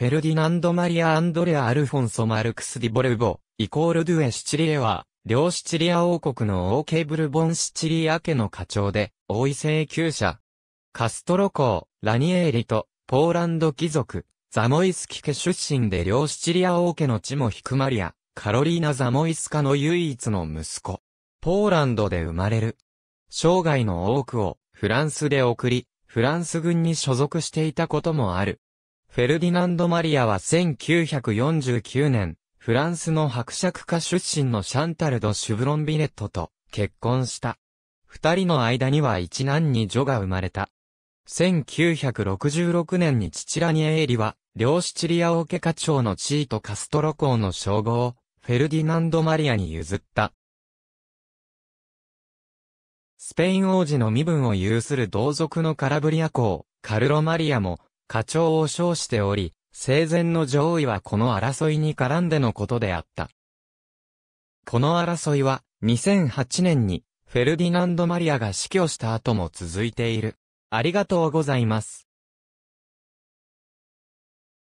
フェルディナンド・マリア・アンドレア・アルフォンソ・マルクス・ディ・ボルボ、イコール・ドゥエ・シチリエは、両シチリア王国のオーケーブルボン・シチリア家の課長で、王位請求者。カストロ公、ラニエーリと、ポーランド貴族、ザモイスキ家出身で両シチリア王家の地も引くマリア、カロリーナ・ザモイスカの唯一の息子。ポーランドで生まれる。生涯の多くをフランスで送り、フランス軍に所属していたこともある。フェルディナンド・マリアは1949年、フランスの伯爵家出身のシャンタル・ド・シュブロン・ビネットと結婚した。二人の間には一男に女が生まれた。1966年にチチラニエーリは、両シチリア王家家長の地位とカストロ公の称号を、フェルディナンド・マリアに譲った。スペイン王子の身分を有する同族のカラブリア公、カルロ・マリアも、課長を称しており、生前の上位はこの争いに絡んでのことであった。この争いは、2008年に、フェルディナンド・マリアが死去した後も続いている。ありがとうございます。